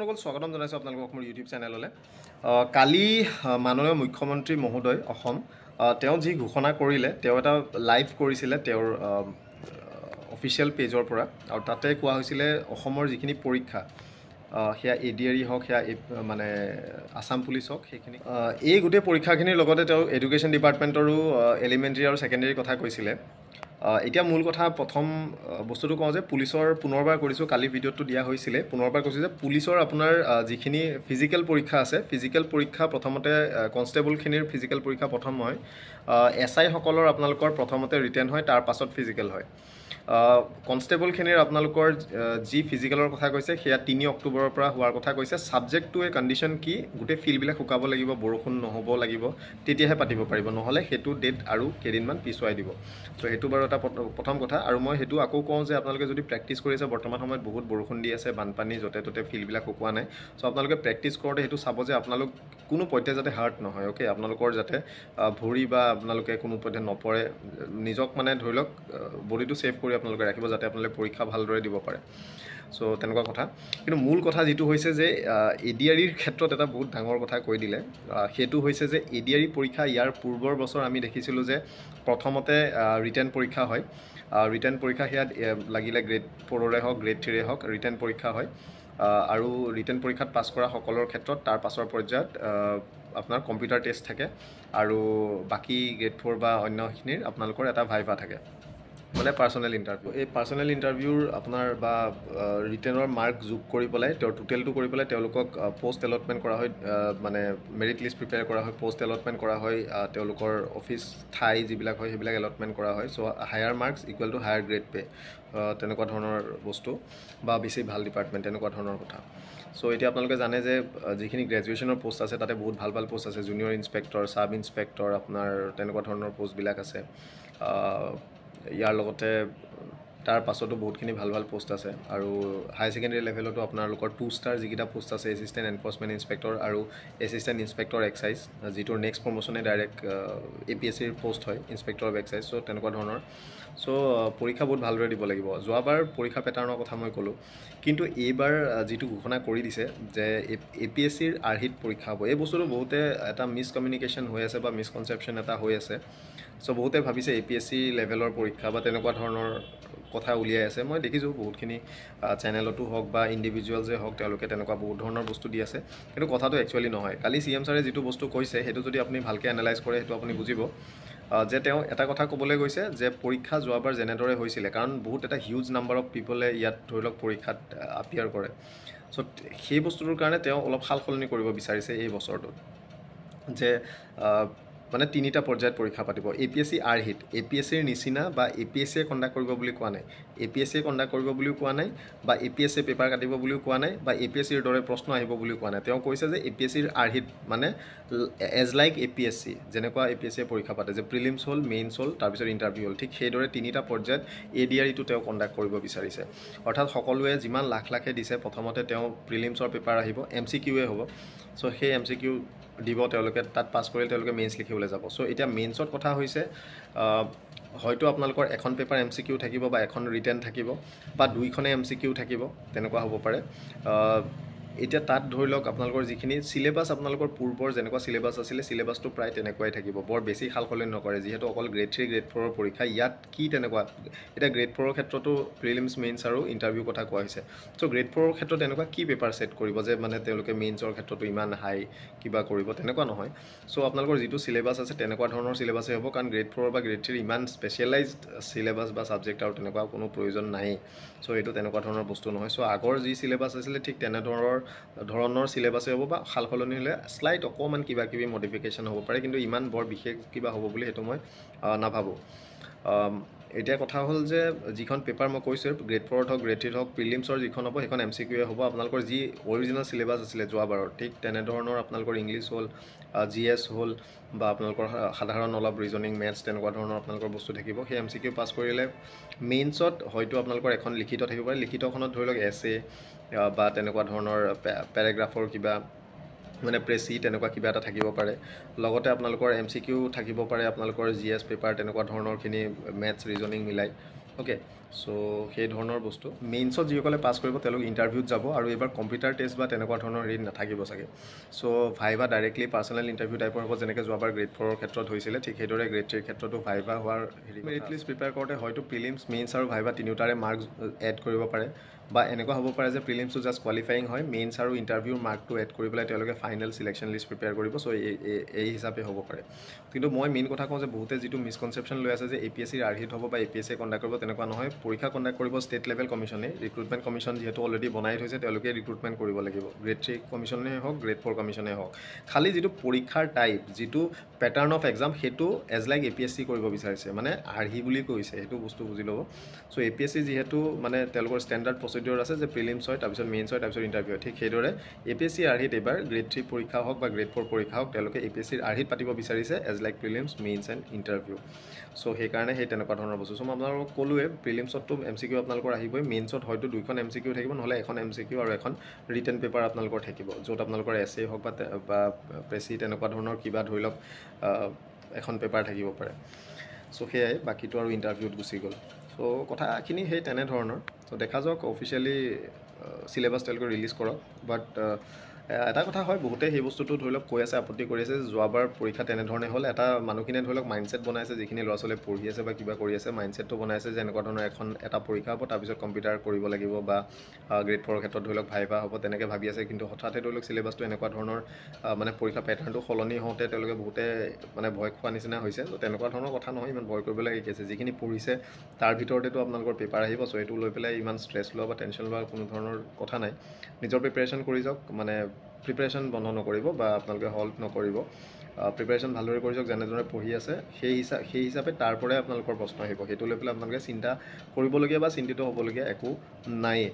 সকল স্বাগতম জানাইছোঁ আপোনালোকক মোৰ ইউটিউব চেনেললৈ কালি মাননীয় মুখ্যমন্ত্ৰী মহোদয় অসম তেওঁ যি ঘোষণা কৰিলে তেওঁ এটা লাইভ কৰিছিলে তেওঁৰ অফিচিয়েল পেজৰ পৰা আৰু তাতে কোৱা হৈছিলে অসমৰ যিখিনি পৰীক্ষা সেয়া এ ডি আৰি হওক সেয়া মানে আছাম পুলিচ হওক সেইখিনি এই গোটেই পৰীক্ষাখিনিৰ লগতে তেওঁ এডুকেশ্যন ডিপাৰ্টমেণ্টৰো এলিমেণ্টেৰী আৰু ছেকেণ্ডেৰী কথা কৈছিলে এতিয়া মূল কথা প্ৰথম বস্তুটো কওঁ যে পুলিচৰ পুনৰবাৰ কৰিছোঁ কালি ভিডিঅ'টো দিয়া হৈছিলে পুনৰবাৰ কৈছোঁ যে পুলিচৰ আপোনাৰ যিখিনি ফিজিকেল পৰীক্ষা আছে ফিজিকেল পৰীক্ষা প্ৰথমতে কনষ্টেবলখিনিৰ ফিজিকেল পৰীক্ষা প্ৰথম হয় এছ আইসকলৰ আপোনালোকৰ প্ৰথমতে ৰিটেন হয় তাৰ পাছত ফিজিকেল হয় কনষ্টেবলখিনিৰ আপোনালোকৰ যি ফিজিকেলৰ কথা কৈছে সেয়া তিনি অক্টোবৰৰ পৰা হোৱাৰ কথা কৈছে ছাবজেক্টটোৱে কণ্ডিশ্যন কি গোটেই ফিল্ডবিলাক শুকাব লাগিব বৰষুণ নহ'ব লাগিব তেতিয়াহে পাতিব পাৰিব নহ'লে সেইটো ডেট আৰু কেইদিনমান পিছুৱাই দিব ছ' সেইটো বাৰু এটা প্ৰথম কথা আৰু মই সেইটো আকৌ কওঁ যে আপোনালোকে যদি প্ৰেক্টিছ কৰিছে বৰ্তমান সময়ত বহুত বৰষুণ দি আছে বানপানী য'তে ত'তে ফিল্ডবিলাক শুকোৱা নাই ছ' আপোনালোকে প্ৰেক্টিছ কৰোঁতে সেইটো চাব যে আপোনালোক কোনো পৰ্যায়ত যাতে হাৰ্ট নহয় অ'কে আপোনালোকৰ যাতে ভৰি বা আপোনালোকে কোনো পৰ্যায়ত নপৰে নিজক মানে ধৰি লওক বডিটো ছেভ কৰিব কৰি আপোনালোকে ৰাখিব যাতে আপোনালোকে পৰীক্ষা ভালদৰে দিব পাৰে চ' তেনেকুৱা কথা কিন্তু মূল কথা যিটো হৈছে যে এ ডি আৰ ইৰ ক্ষেত্ৰত এটা বহুত ডাঙৰ কথা কৈ দিলে সেইটো হৈছে যে এ ডি আৰ ই পৰীক্ষা ইয়াৰ পূৰ্বৰ বছৰ আমি দেখিছিলোঁ যে প্ৰথমতে ৰিটাৰ্ণ পৰীক্ষা হয় ৰিটাৰ্ণ পৰীক্ষা সেয়া লাগিলে গ্ৰেড ফ'ৰৰে হওক গ্ৰেড থ্ৰীৰে হওক ৰিটাৰ্ণ পৰীক্ষা হয় আৰু ৰিটাৰ্ণ পৰীক্ষাত পাছ কৰা কৰাসকলৰ ক্ষেত্ৰত তাৰ পাছৰ পৰ্যায়ত আপোনাৰ কম্পিউটাৰ টেষ্ট থাকে আৰু বাকী গ্ৰেড ফ'ৰ বা অন্যখিনিৰ আপোনালোকৰ এটা ভাইভা থাকে মানে পাৰ্চনেল ইণ্টাৰভিউ এই পাৰ্চনেল ইণ্টাৰভিউৰ আপোনাৰ বা ৰিটাৰ্ণৰ মাৰ্ক যোগ কৰি পেলাই তেওঁৰ টোটেলটো কৰি পেলাই তেওঁলোকক পষ্ট এলটমেণ্ট কৰা হয় মানে মেৰিট লিষ্ট প্ৰিপেয়াৰ কৰা হয় পষ্ট এলটমেণ্ট কৰা হয় তেওঁলোকৰ অফিচ ঠাই যিবিলাক হয় সেইবিলাক এলটমেণ্ট কৰা হয় so' higher marks equal to higher grade pay' তেনেকুৱা ধৰণৰ বস্তু বা বেছি ভাল ডিপাৰ্টমেণ্ট তেনেকুৱা ধৰণৰ কথা চ' এতিয়া আপোনালোকে জানে যে যিখিনি গ্ৰেজুৱেশ্যনৰ পষ্ট আছে তাতে বহুত ভাল ভাল পষ্ট আছে জুনিয়ৰ ইঞ্চপেক্টৰ ছাব ইঞ্চপেক্টৰ আপোনাৰ তেনেকুৱা ধৰণৰ পষ্টবিলাক আছে ইয়াৰ লগতে তাৰ পাছতো বহুতখিনি ভাল ভাল পোষ্ট আছে আৰু হাই ছেকেণ্ডেৰী লেভেলতো আপোনালোকৰ টু ষ্টাৰ যিকেইটা পোষ্ট আছে এছিষ্টেণ্ট এনফ'ৰ্চমেণ্ট ইনস্পেক্টৰ আৰু এছিষ্টেণ্ট ইনস্পেক্টৰ এক্সাইজ যিটোৰ নেক্সট প্ৰমোশ্যনে ডাইৰেক্ট এ পি এছ চিৰ পোষ্ট হয় ইনস্পেক্টৰ অফ এক্সাইজ চ' তেনেকুৱা ধৰণৰ চ' পৰীক্ষা বহুত ভালদৰে দিব লাগিব যোৱাবাৰ পৰীক্ষা পেটাৰ্ণৰ কথা মই ক'লোঁ কিন্তু এইবাৰ যিটো ঘোষণা কৰি দিছে যে এ পি এছ চিৰ আৰ্হিত পৰীক্ষা হ'ব এই বস্তুটো বহুতে এটা মিছকমিউনিকেশ্যন হৈ আছে বা মিছকনচেপশ্যন এটা হৈ আছে চ' বহুতে ভাবিছে এ পি এছ চি লেভেলৰ পৰীক্ষা বা তেনেকুৱা ধৰণৰ কথা উলিয়াই আছে মই দেখিছোঁ বহুতখিনি চেনেলতো হওক বা ইণ্ডিভিজুৱেলছে হওক তেওঁলোকে তেনেকুৱা বহুত ধৰণৰ বস্তু দি আছে কিন্তু কথাটো একচুৱেলি নহয় কালি চি এম ছাৰে যিটো বস্তু কৈছে সেইটো যদি আপুনি ভালকৈ এনালাইজ কৰে সেইটো আপুনি বুজিব যে তেওঁ এটা কথা ক'বলৈ গৈছে যে পৰীক্ষা যোৱাবাৰ যেনেদৰে হৈছিলে কাৰণ বহুত এটা হিউজ নাম্বাৰ অফ পিপলে ইয়াত ধৰি লওক পৰীক্ষাত আপিয়াৰ কৰে চ' সেই বস্তুটোৰ কাৰণে তেওঁ অলপ সাল সলনি কৰিব বিচাৰিছে এই বছৰটোত যে মানে তিনিটা পৰ্যায়ত পৰীক্ষা পাতিব এ পি এছ চি আৰ্হিত এ পি এছ চিৰ নিচিনা বা এ পি এছ চিয়ে কণ্ডাক্ট কৰিব বুলি কোৱা নাই এ পি এছ চিয়ে কণ্ডাক্ট কৰিব বুলিও কোৱা নাই বা এ পি এছ চিয়ে পেপাৰ কাটিব বুলিও কোৱা নাই বা এ পি এছ চিৰ দৰে প্ৰশ্ন আহিব বুলিও কোৱা নাই তেওঁ কৈছে যে এ পি এছ চিৰ আৰ্হিত মানে as like A P S C যেনেকুৱা এ পি এছ চিয়ে পৰীক্ষা পাতে যে প্ৰিলিমছ হ'ল মেইনছ হ'ল তাৰপিছত ইণ্টাৰভিউ হ'ল ঠিক সেইদৰে তিনিটা পৰ্যায়ত এ ডি আৰ ইটো তেওঁ কণ্ডাক্ট কৰিব বিচাৰিছে অৰ্থাৎ সকলোৱে যিমান লাখ লাখে দিছে প্ৰথমতে তেওঁ প্ৰিলিমছৰ পেপাৰ আহিব এম চি কিউৱে হ'ব চ' সেই এম চি কিউ দিব তেওঁলোকে তাত পাছ কৰিলে তেওঁলোকে মেইনছ লিখিবলৈ যাব চ' এতিয়া মেইনছত কথা হৈছে হয়তো আপোনালোকৰ এখন পেপাৰ এম চি কিউ থাকিব বা এখন ৰিটাৰ্ণ থাকিব বা দুইখনে এম চি কিউ থাকিব তেনেকুৱা হ'ব পাৰে এতিয়া তাত ধৰি লওক আপোনালোকৰ যিখিনি চিলেবাছ আপোনালোকৰ পূৰ্বৰ যেনেকুৱা চিলেবাছ আছিলে চিলেবাছটো প্ৰায় তেনেকুৱাই থাকিব বৰ বেছি সাল সলনি নকৰে যিহেতু অকল গ্ৰেড থ্ৰী গ্ৰেড ফ'ৰৰ পৰীক্ষা ইয়াত কি তেনেকুৱা এতিয়া গ্ৰেড ফ'ৰৰ ক্ষেত্ৰতো প্ৰিলিমছ মেইনছ আৰু ইণ্টাৰভিউ কথা কোৱা হৈছে চ' গ্ৰেড ফ'ৰৰ ক্ষেত্ৰত তেনেকুৱা কি পেপাৰ ছেট কৰিব যে মানে তেওঁলোকে মেইনছৰ ক্ষেত্ৰতো ইমান হাই কিবা কৰিব তেনেকুৱা নহয় চ' আপোনালোকৰ যিটো চিলেবাছ আছে তেনেকুৱা ধৰণৰ চিলেবাছেই হ'ব কাৰণ গ্ৰেড ফ'ৰ বা গ্ৰেড থ্ৰীৰ ইমান স্পেচিয়েলাইজড চিলেবাছ বা ছাবজেক্ট আৰু তেনেকুৱা কোনো প্ৰয়োজন নাই চ' এইটো তেনেকুৱা ধৰণৰ বস্তু নহয় চ' আগৰ যি চিলেবাছ আছিলে ঠিক তেনেধৰণৰ আপোনাৰ ধৰণৰ চিলেবাছে হ'ব বা সাল সলনি হ'লে শ্লাইট অকণমান কিবা কিবি মডিফিকেশ্যন হ'ব পাৰে কিন্তু ইমান বৰ বিশেষ কিবা হ'ব বুলি সেইটো মই নাভাবোঁ এতিয়া কথা হ'ল যে যিখন পেপাৰ মই কৈছোঁ গ্ৰেড ফ'ৰত হওক গ্ৰেড থ্ৰীত হওক প্ৰিলিমছৰ যিখন হ'ব সেইখন এম চি কিউৱে হ'ব আপোনালোকৰ যি অৰিজিনেল চিলেবাছ আছিলে যোৱাবাৰৰ ঠিক তেনেধৰণৰ আপোনালোকৰ ইংলিছ হ'ল জি এছ হ'ল বা আপোনালোকৰ সাধাৰণ অলপ ৰিজনিং মেথছ তেনেকুৱা ধৰণৰ আপোনালোকৰ বস্তু থাকিব সেই এম চি কিউ পাছ কৰিলে মেইনছত হয়তো আপোনালোকৰ এখন লিখিত থাকিব পাৰে লিখিতখনত ধৰি লওক এছ এ বা তেনেকুৱা ধৰণৰ পেৰাগ্ৰাফৰ কিবা মানে প্ৰেছি তেনেকুৱা কিবা এটা থাকিব পাৰে লগতে আপোনালোকৰ এম চি কিউ থাকিব পাৰে আপোনালোকৰ জি এছ পেপাৰ তেনেকুৱা ধৰণৰখিনি মেথছ ৰিজনিং মিলাই অ'কে চ' সেই ধৰণৰ বস্তু মেইনছত যিসকলে পাছ কৰিব তেওঁলোক ইণ্টাৰভিউত যাব আৰু এইবাৰ কম্পিউটাৰ টেষ্ট বা তেনেকুৱা ধৰণৰ হেৰি নাথাকিব চাগে so' viva directly personal interview type হ'ব যেনেকৈ যোৱাবাৰ গ্ৰেড ফ'ৰৰ ক্ষেত্ৰত হৈছিলে ঠিক সেইদৰে গ্ৰেড থ্ৰীৰ ক্ষেত্ৰতো ভাইভা হোৱাৰ হেৰি মেৰিট লিষ্ট প্ৰিপেয়াৰ কৰোঁতে হয়তো প্ৰিলিমছ মেইনছ আৰু ভাইভা তিনিওটাৰে মাৰ্কছ এড কৰিব পাৰে বা এনেকুৱা হ'ব পাৰে যে প্ৰিলিমছটো জাষ্ট কোৱালিফাইং হয় মেইনছ আৰু ইণ্টাৰভিউৰ মাৰ্কটো এড কৰি পেলাই তেওঁলোকে ফাইনেল চিলেকশ্যন লিষ্ট প্ৰিপেয়াৰ কৰিব চ' এই হিচাপে হ'ব পাৰে কিন্তু মই মেইন কথা কওঁ যে বহুতে যিটো মিছকনচেপশ্যন লৈ আছে যে এ পি এছ চি আৰ্হিত হ'ব বা A P S C conduct কৰিব তেনেকুৱা নহয় পৰীক্ষা কণ্ডাক্ট কৰিব ষ্টেট লেভেল কমিশনে ৰিক্ৰুটমেণ্ট কমিশ্যন যিহেতু অলৰেডি বনাই থৈছে তেওঁলোকে ৰিক্ৰুটমেণ্ট কৰিব লাগিব গ্ৰেড থ্ৰী কমিশনেই হওক গ্ৰেড ফ'ৰ কমিশ্যনে হওক খালী যিটো পৰীক্ষাৰ টাইপ যিটো পেটাৰ্ণ অফ এক্সাম সেইটো as like A P S C কৰিব বিচাৰিছে মানে আৰ্হি বুলি কৈছে সেইটো বস্তু বুজি ল'ব so' A P S C যিহেতু মানে তেওঁলোকৰ ষ্টেণ্ডাৰ্ড প্ৰচিডিঅ'ৰ আছে যে প্ৰিলিমছ হয় তাৰপিছত মেইনছ হয় তাৰপিছত ইণ্টাৰভিউ হয় ঠিক সেইদৰে এ পি এছ চি আৰ্হিত এইবাৰ গ্ৰেড থ্ৰী পৰীক্ষা হওক বা গ্ৰেড ফ'ৰ পৰীক্ষা হওক তেওঁলোকে এ পি এছ চিৰ আৰ্হিত পাতিব বিচাৰিছে as like prelims mains and interview so' সেইকাৰণে সেই তেনেকুৱা ধৰণৰ বস্তু চ' মই আপোনালোকক ক'লোৱে প্ৰিলিমছ মেইনছতটো এম চি কিউ আপোনালোকৰ আহিবই মেইনছত হয়তো দুইখন এম চি কিউ থাকিব নহ'লে এখন এম চি কিউ আৰু এখন ৰিটাৰ্ণ পেপাৰ আপোনালোকৰ থাকিব য'ত আপোনালোকৰ এছ এ হওক বা বা প্ৰেচি তেনেকুৱা ধৰণৰ কিবা ধৰি লওক এখন পেপাৰ থাকিব পাৰে চ' সেয়াই বাকীটো আৰু ইণ্টাৰভিউত গুচি গ'ল চ' কথাখিনি সেই তেনেধৰণৰ চ' দেখা যাওক অফিচিয়েলি চিলেবাছ তেওঁলোকে ৰিলিজ কৰক বাট এটা কথা হয় বহুতে সেই বস্তুটো ধৰি লওক কৈ আছে আপত্তি কৰি আছে যোৱাবাৰ পৰীক্ষা তেনেধৰণে হ'ল এটা মানুহখিনিয়ে ধৰি লওক মাইণ্ডছেট বনাইছে যিখিনি ল'ৰা ছোৱালীয়ে পঢ়ি আছে বা কিবা কৰি আছে মাইণ্ডছেটটো বনাইছে যে এনেকুৱা ধৰণৰ এখন এটা পৰীক্ষা হ'ব তাৰপিছত কম্পিউটাৰ কৰিব লাগিব বা গ্ৰেড ফ'ৰৰ ক্ষেত্ৰত ধৰি লওক ভাই ভাইভা হ'ব তেনেকৈ ভাবি আছে কিন্তু হঠাতে ধৰি লওক চিলেবাছটো এনেকুৱা ধৰণৰ মানে পৰীক্ষা পেটাৰ্ণটো সলনি হওঁতে তেওঁলোকে বহুতে মানে ভয় খোৱা নিচিনা হৈছে ত' তেনেকুৱা ধৰণৰ কথা নহয় ইমান ভয় কৰিবলগীয়া হৈছে যিখিনি পঢ়িছে তাৰ ভিতৰতেতো আপোনালোকৰ পেপাৰ আহিব চ' সেইটো লৈ পেলাই ইমান ষ্ট্ৰেছ লোৱা বা টেনশ্যন লোৱা কোনো ধৰণৰ কথা নাই নিজৰ প্ৰিপেৰেশ্যন কৰি যাওক মানে প্ৰিপেৰেশ্যন বন্ধ নকৰিব বা আপোনালোকে হল্ট নকৰিব প্ৰিপেৰেশ্যন ভালদৰে কৰি যাওক যেনেদৰে পঢ়ি আছে সেই হিচাপ সেই হিচাপে তাৰ পৰাই আপোনালোকৰ প্ৰশ্ন আহিব সেইটো লৈ পেলাই আপোনালোকে চিন্তা কৰিবলগীয়া বা চিন্তিত হ'বলগীয়া একো নাইয়ে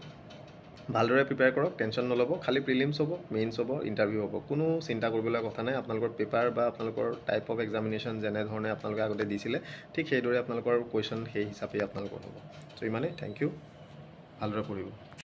ভালদৰে প্ৰিপেয়াৰ কৰক টেনশ্যন নল'ব খালী প্ৰিলিমছ হ'ব মেইনছ হ'ব ইণ্টাৰভিউ হ'ব কোনো চিন্তা কৰিবলগীয়া কথা নাই আপোনালোকৰ পেপাৰ বা আপোনালোকৰ টাইপ অফ এক্সামিনেশ্যন যেনেধৰণে আপোনালোকে আগতে দিছিলে ঠিক সেইদৰে আপোনালোকৰ কুৱেশ্যন সেই হিচাপেই আপোনালোকৰ হ'ব চ' ইমানেই থেংক ইউ ভালদৰে পঢ়িব